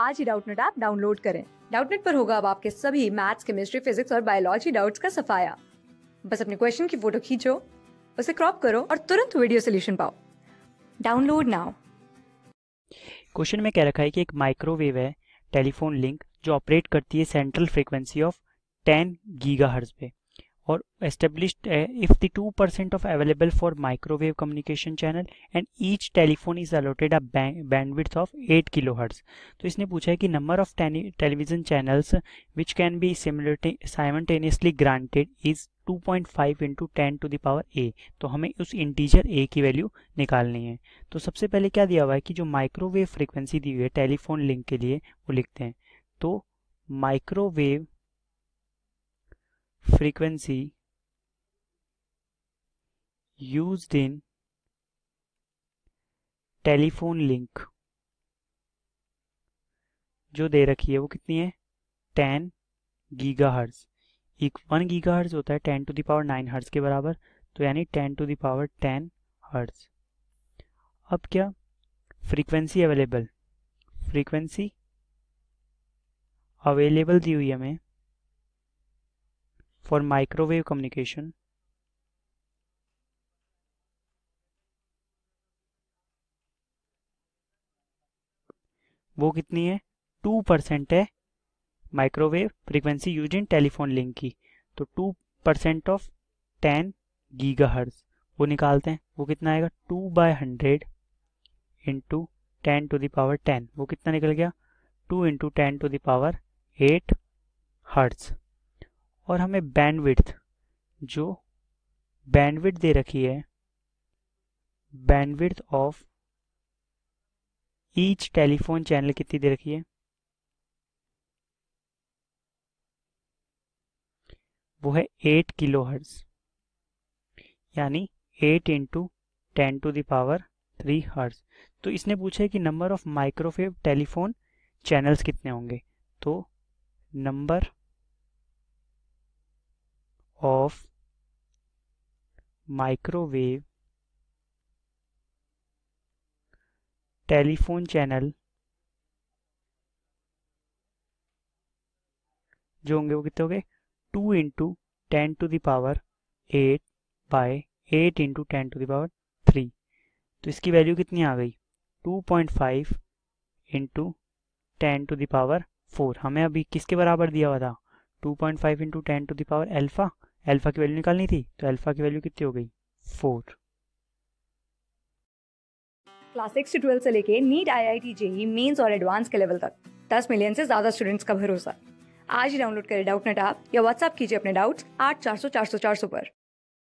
आज ही Doubtnut app download करें डाउटनेट पर होगा अब आपके सभी मैथ्स केमिस्ट्री फिजिक्स और बायोलॉजी डाउट्स का सफाया बस अपने क्वेश्चन की फोटो खींचो उसे क्रॉप करो और तुरंत वीडियो सोल्यूशन पाओ डाउनलोड नाउ क्वेश्चन में कह रखा है कि एक माइक्रोवेव है टेलीफोन लिंक जो ऑपरेट करती है सेंट्रल फ्रीक्वेंसी ऑफ 10 गीगाहर्ट्ज पे और एस्टेब्लिश्ड है if the two percent of available for microwave communication channel and each telephone is allotted a bandwidth of eight kilo hertz तो इसने पूछा है कि number of television channels which can be simultaneously granted is 2.5 point five into ten to the power a तो हमें उस integer a की value निकालनी है तो सबसे पहले क्या दिया हुआ है कि जो माइक्रोवेव फ्रिक्वेंसी दी हुई है टेलीफोन लिंक के लिए वो लिखते हैं तो microwave frequency used in telephone link जो दे रखी है वो कितनी है टेन गीगा हर्स एक वन गीगा हर्स होता है ten to the power nine hertz के बराबर तो यानी ten to the power ten hertz अब क्या फ्रीक्वेंसी अवेलेबल फ्रीक्वेंसी अवेलेबल दी हुई है हमें for microwave communication वो कितनी है टू परसेंट है microwave frequency use in telephone link की तो two percent of ten giga hertz वो निकालते हैं वो कितना आएगा two by hundred into ten to the power ten वो कितना निकल गया two into ten to the power eight hertz और हमें बैंडविड्थ जो बैंडविड्थ दे रखी है bandwidth of each telephone channel कितनी दे रखी है वो है एट किलो हर्ट्स यानी eight into ten to the power three hertz तो इसने पूछा है कि number of microwave telephone channels कितने होंगे तो number of microwave telephone channel जो होंगे वो कितने हो गए two into ten to the power eight by eight into ten to the power three तो इसकी वैल्यू कितनी आ गई two point five into ten to the power four हमें अभी किसके बराबर दिया हुआ था two point five into ten to the power alpha alpha की वैल्यू निकालनी थी तो अल्फ़ा की वैल्यू कितनी हो गई फोर क्लास सिक्स से ट्वेल्थ से लेके NEET I I T JEE mains और एडवांस के लेवल तक दस मिलियन से ज्यादा स्टूडेंट्स का भरोसा आज ही डाउनलोड करें डाउट नेट आप या व्हाट्सएप कीजिए अपने डाउट्स आठ चार सौ चार सौ चार सौ पर